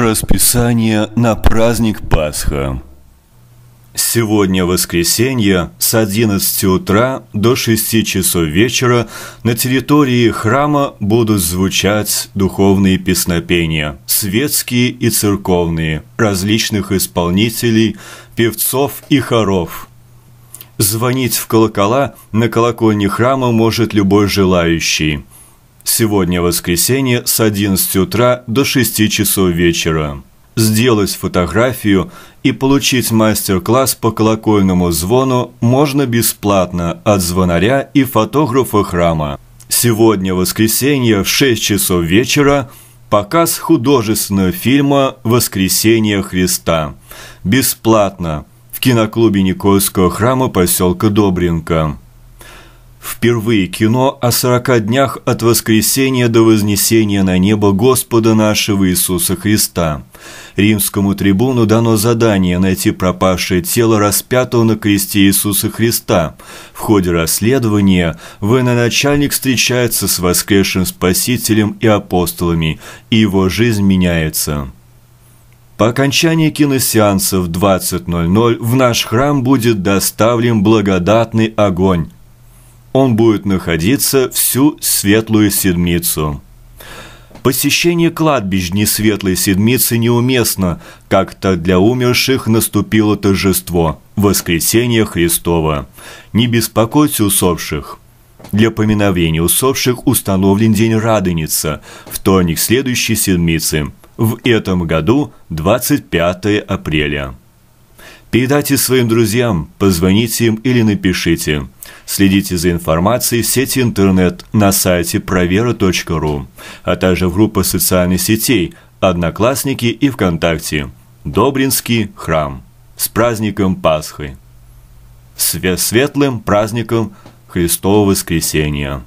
Расписание на праздник Пасха. Сегодня воскресенье с 11 утра до 6 часов вечера на территории храма будут звучать духовные песнопения, светские и церковные, различных исполнителей, певцов и хоров. Звонить в колокола на колокольне храма может любой желающий – Сегодня воскресенье с 11 утра до 6 часов вечера. Сделать фотографию и получить мастер-класс по колокольному звону можно бесплатно от звонаря и фотографа храма. Сегодня воскресенье в 6 часов вечера показ художественного фильма «Воскресение Христа». Бесплатно в киноклубе Никольского храма поселка Добринка. Впервые кино о 40 днях от воскресения до вознесения на небо Господа нашего Иисуса Христа. Римскому трибуну дано задание найти пропавшее тело распятого на кресте Иисуса Христа. В ходе расследования военачальник встречается с воскресшим Спасителем и апостолами, и его жизнь меняется. По окончании киносеанса в 20.00 в наш храм будет доставлен благодатный огонь, он будет находиться всю светлую седмицу. Посещение кладбищ дни светлой седмицы неуместно, как-то для умерших наступило торжество – воскресение Христова. Не беспокойте усопших. Для поминовения усопших установлен День Радоница, вторник следующей седмицы, в этом году 25 апреля. Передайте своим друзьям, позвоните им или напишите – Следите за информацией в сети интернет на сайте провера.ру, а также в группах социальных сетей «Одноклассники» и «ВКонтакте». Добринский храм. С праздником Пасхи! Све светлым праздником Христового воскресения!